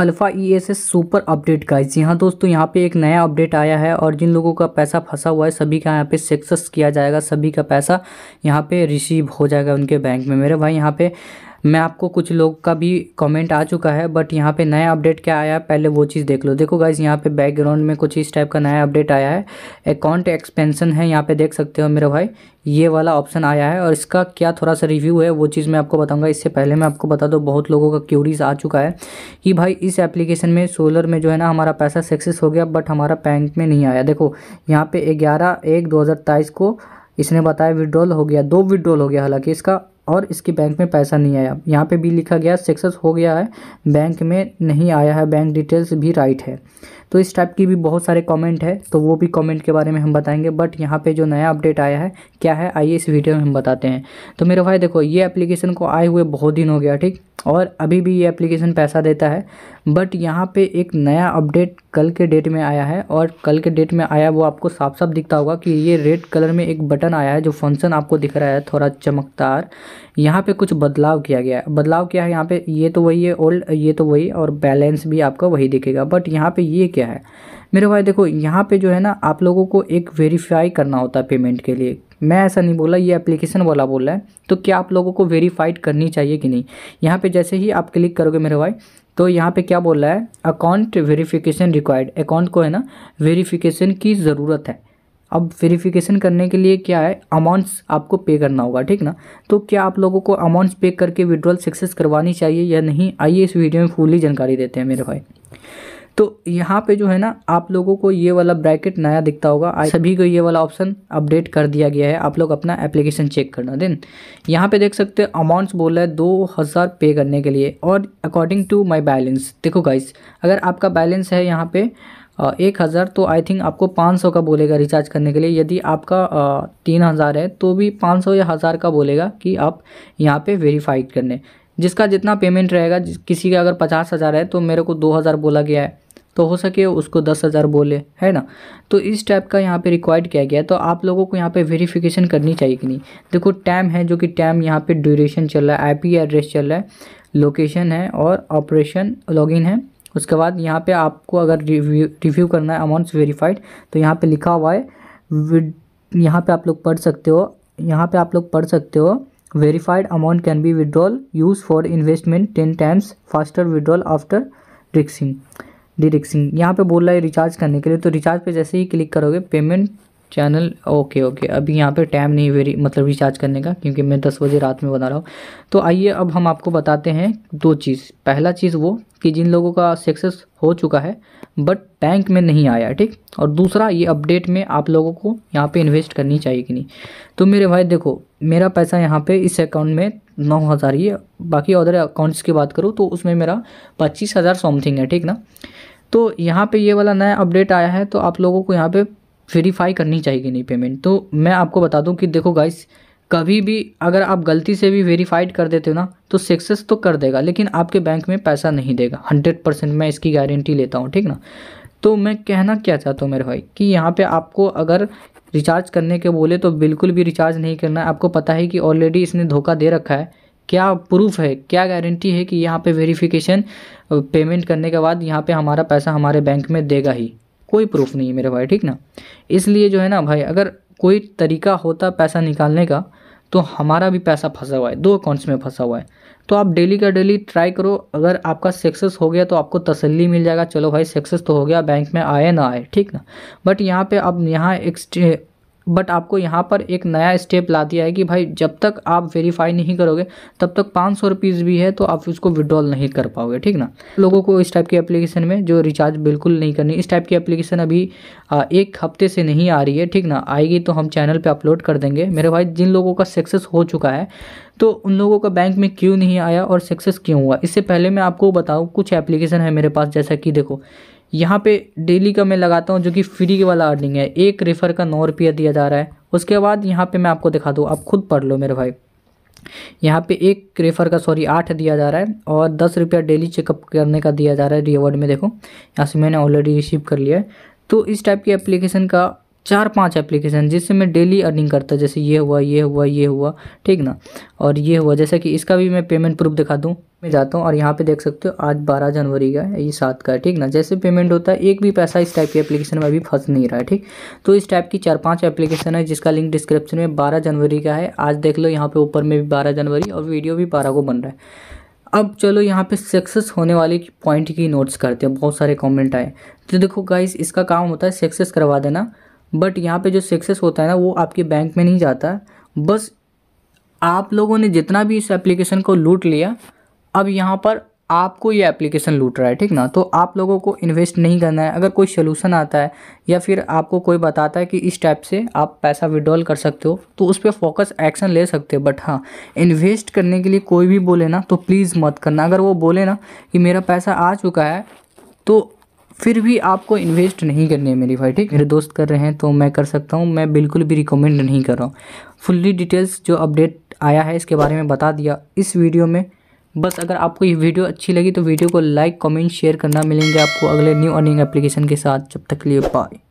alpha E S S super update का जी यहाँ दोस्तों यहाँ पे एक नया अपडेट आया है और जिन लोगों का पैसा फंसा हुआ है सभी का यहाँ पे सक्सेस किया जाएगा सभी का पैसा यहाँ पे रिसीव हो जाएगा उनके बैंक में मेरे भाई यहाँ पे मैं आपको कुछ लोग का भी कमेंट आ चुका है बट यहाँ पे नया अपडेट क्या आया है पहले वो चीज़ देख लो देखो गाइज यहाँ पे बैकग्राउंड में कुछ इस टाइप का नया अपडेट आया है अकाउंट एक्सपेंसन है यहाँ पे देख सकते हो मेरे भाई ये वाला ऑप्शन आया है और इसका क्या थोड़ा सा रिव्यू है वो चीज़ मैं आपको बताऊंगा इससे पहले मैं आपको बता दूँ बहुत लोगों का क्यूरीज आ चुका है कि भाई इस एप्लीकेशन में सोलर में जो है ना हमारा पैसा सक्सेस हो गया बट हमारा बैंक में नहीं आया देखो यहाँ पे ग्यारह एक दो को इसने बताया विड्रॉल हो गया दो विड्रॉल हो गया हालांकि इसका और इसके बैंक में पैसा नहीं आया यहाँ पे भी लिखा गया सक्सेस हो गया है बैंक में नहीं आया है बैंक डिटेल्स भी राइट है तो इस टाइप की भी बहुत सारे कमेंट है तो वो भी कमेंट के बारे में हम बताएंगे बट यहाँ पे जो नया अपडेट आया है क्या है आइए इस वीडियो में हम बताते हैं तो मेरे भाई देखो ये एप्लीकेशन को आए हुए बहुत दिन हो गया ठीक और अभी भी ये एप्लीकेशन पैसा देता है बट यहाँ पे एक नया अपडेट कल के डेट में आया है और कल के डेट में आया वो आपको साफ साफ दिखता होगा कि ये रेड कलर में एक बटन आया है जो फंक्शन आपको दिख रहा है थोड़ा चमकदार यहाँ पे कुछ बदलाव किया गया है बदलाव क्या है यहाँ पे ये तो वही है ओल्ड ये तो वही और बैलेंस भी आपका वही दिखेगा बट यहाँ पे ये क्या क्या है मेरे भाई देखो यहाँ पे जो है ना आप लोगों को एक वेरीफाई करना होता है पेमेंट के लिए मैं ऐसा नहीं बोला ये एप्लीकेशन वाला बोल रहा है तो क्या आप लोगों को वेरीफाइड करनी चाहिए कि नहीं यहाँ पे जैसे ही आप क्लिक करोगे मेरे भाई तो यहाँ पे क्या बोल रहा है अकाउंट वेरीफिकेशन रिक्वायर्ड अकाउंट को है ना वेरीफिकेशन की ज़रूरत है अब वेरीफिकेशन करने के लिए क्या है अमाउंट्स आपको पे करना होगा ठीक ना तो क्या आप लोगों को अमाउंट्स पे करके विड्रॉल सक्सेस करवानी चाहिए या नहीं आइए इस वीडियो में फुली जानकारी देते हैं मेरे भाई तो यहाँ पे जो है ना आप लोगों को ये वाला ब्रैकेट नया दिखता होगा सभी को ये वाला ऑप्शन अपडेट कर दिया गया है आप लोग अपना एप्लीकेशन चेक करना देन यहाँ पे देख सकते हैं अमाउंट्स बोल रहा है दो हज़ार पे करने के लिए और अकॉर्डिंग टू माई बैलेंस देखो गाइस अगर आपका बैलेंस है यहाँ पे एक हज़ार तो आई थिंक आपको पाँच सौ का बोलेगा रिचार्ज करने के लिए यदि आपका तीन हज़ार है तो भी पाँच सौ या हज़ार का बोलेगा कि आप यहाँ पर वेरीफाइड करने जिसका जितना पेमेंट रहेगा किसी का अगर पचास हज़ार है तो मेरे को दो हज़ार बोला गया है तो हो सके उसको दस हज़ार बोले है ना तो इस टाइप का यहाँ पे रिक्वायर्ड किया गया तो आप लोगों को यहाँ पे वेरिफिकेशन करनी चाहिए कि नहीं देखो टैम है जो कि टैम यहाँ पे ड्यूरेशन चल रहा है आईपी एड्रेस चल रहा है लोकेशन है और ऑपरेशन लॉगिन है उसके बाद यहाँ पे आपको अगर रिव्यू करना है अमाउंट्स वेरीफाइड तो यहाँ पर लिखा हुआ है यहाँ पर आप लोग पढ़ सकते हो यहाँ पर आप लोग पढ़ सकते हो verified amount can be withdrawal use for investment ten times faster withdrawal after रिक्सिंग डिरेक्सिंग यहाँ पे बोल रहा है रिचार्ज करने के लिए तो रिचार्ज पे जैसे ही क्लिक करोगे पेमेंट चैनल ओके ओके अभी यहाँ पे टाइम नहीं वेरी मतलब रिचार्ज करने का क्योंकि मैं दस बजे रात में बना रहा हूँ तो आइए अब हम आपको बताते हैं दो चीज़ पहला चीज़ वो कि जिन लोगों का सक्सेस हो चुका है बट बैंक में नहीं आया ठीक और दूसरा ये अपडेट में आप लोगों को यहाँ पे इन्वेस्ट करनी चाहिए कि नहीं तो मेरे भाई देखो मेरा पैसा यहाँ पर इस अकाउंट में नौ हज़ार ही बाकी अदर अकाउंट्स की बात करूँ तो उसमें मेरा पच्चीस हज़ार समथिंग है ठीक ना तो यहाँ पे ये वाला नया अपडेट आया है तो आप लोगों को यहाँ पे वेरीफाई करनी चाहिए नहीं पेमेंट तो मैं आपको बता दूँ कि देखो गाइस कभी भी अगर आप गलती से भी वेरीफाइड कर देते हो ना तो सक्सेस तो कर देगा लेकिन आपके बैंक में पैसा नहीं देगा हंड्रेड परसेंट मैं इसकी गारंटी लेता हूँ ठीक ना तो मैं कहना क्या चाहता हूँ मेरे भाई कि यहाँ पे आपको अगर रिचार्ज करने के बोले तो बिल्कुल भी रिचार्ज नहीं करना है आपको पता है कि ऑलरेडी इसने धोखा दे रखा है क्या प्रूफ है क्या गारंटी है कि यहाँ पे वेरिफिकेशन पेमेंट करने के बाद यहाँ पे हमारा पैसा हमारे बैंक में देगा ही कोई प्रूफ नहीं है मेरे भाई ठीक ना इसलिए जो है ना भाई अगर कोई तरीका होता पैसा निकालने का तो हमारा भी पैसा फंसा हुआ है दो अकाउंट्स में फंसा हुआ है तो आप डेली का डेली ट्राई करो अगर आपका सक्सेस हो गया तो आपको तसल्ली मिल जाएगा चलो भाई सक्सेस तो हो गया बैंक में आए ना आए ठीक ना बट यहाँ पे अब यहाँ एक्सचें बट आपको यहाँ पर एक नया स्टेप ला दिया है कि भाई जब तक आप वेरीफाई नहीं करोगे तब तक पाँच सौ रुपीज़ भी है तो आप उसको विड्रॉल नहीं कर पाओगे ठीक ना लोगों को इस टाइप की एप्लीकेशन में जो रिचार्ज बिल्कुल नहीं करनी इस टाइप की एप्लीकेशन अभी एक हफ्ते से नहीं आ रही है ठीक ना आएगी तो हम चैनल पर अपलोड कर देंगे मेरे भाई जिन लोगों का सक्सेस हो चुका है तो उन लोगों का बैंक में क्यों नहीं आया और सक्सेस क्यों हुआ इससे पहले मैं आपको बताऊँ कुछ एप्लीकेशन है मेरे पास जैसा कि देखो यहाँ पे डेली का मैं लगाता हूँ जो कि फ्री वाला अर्निंग है एक रेफर का नौ रुपया दिया जा रहा है उसके बाद यहाँ पे मैं आपको दिखा दूँ आप खुद पढ़ लो मेरे भाई यहाँ पे एक रेफर का सॉरी आठ दिया जा रहा है और दस रुपया डेली चेकअप करने का दिया जा रहा है रिवॉर्ड में देखो यहाँ से मैंने ऑलरेडी रिसीव कर लिया है तो इस टाइप की एप्लीकेशन का चार पांच एप्लीकेशन जिससे मैं डेली अर्निंग करता जैसे ये हुआ ये हुआ ये हुआ ठीक ना और ये हुआ जैसे कि इसका भी मैं पेमेंट प्रूफ दिखा दूँ मैं जाता हूँ और यहाँ पे देख सकते हो आज 12 जनवरी का है ये सात का है ठीक ना जैसे पेमेंट होता है एक भी पैसा इस टाइप की एप्लीकेशन में अभी फंस नहीं रहा है ठीक तो इस टाइप की चार पांच एप्लीकेशन है जिसका लिंक डिस्क्रिप्शन में 12 जनवरी का है आज देख लो यहाँ पे ऊपर में भी 12 जनवरी और वीडियो भी बारह को बन रहा है अब चलो यहाँ पे सक्सेस होने वाले पॉइंट की नोट्स करते हैं बहुत सारे कॉमेंट आए तो देखो गाइस इसका काम होता है सक्सेस करवा देना बट यहाँ पे जो सक्सेस होता है ना वो आपके बैंक में नहीं जाता बस आप लोगों ने जितना भी इस एप्लीकेशन को लूट लिया अब यहाँ पर आपको ये एप्लीकेशन लूट रहा है ठीक ना तो आप लोगों को इन्वेस्ट नहीं करना है अगर कोई सोल्यूशन आता है या फिर आपको कोई बताता है कि इस टाइप से आप पैसा विड्रॉल कर सकते हो तो उस पर फोकस एक्शन ले सकते हो बट हाँ इन्वेस्ट करने के लिए कोई भी बोले ना तो प्लीज़ मत करना अगर वो बोले ना कि मेरा पैसा आ चुका है तो फिर भी आपको इन्वेस्ट नहीं करनी है मेरी भाई ठीक मेरे दोस्त कर रहे हैं तो मैं कर सकता हूँ मैं बिल्कुल भी रिकमेंड नहीं कर रहा हूँ फुल्ली डिटेल्स जो अपडेट आया है इसके बारे में बता दिया इस वीडियो में बस अगर आपको ये वीडियो अच्छी लगी तो वीडियो को लाइक कमेंट शेयर करना मिलेंगे आपको अगले न्यू अर्निंग एप्लीकेशन के साथ जब तक लिए बाय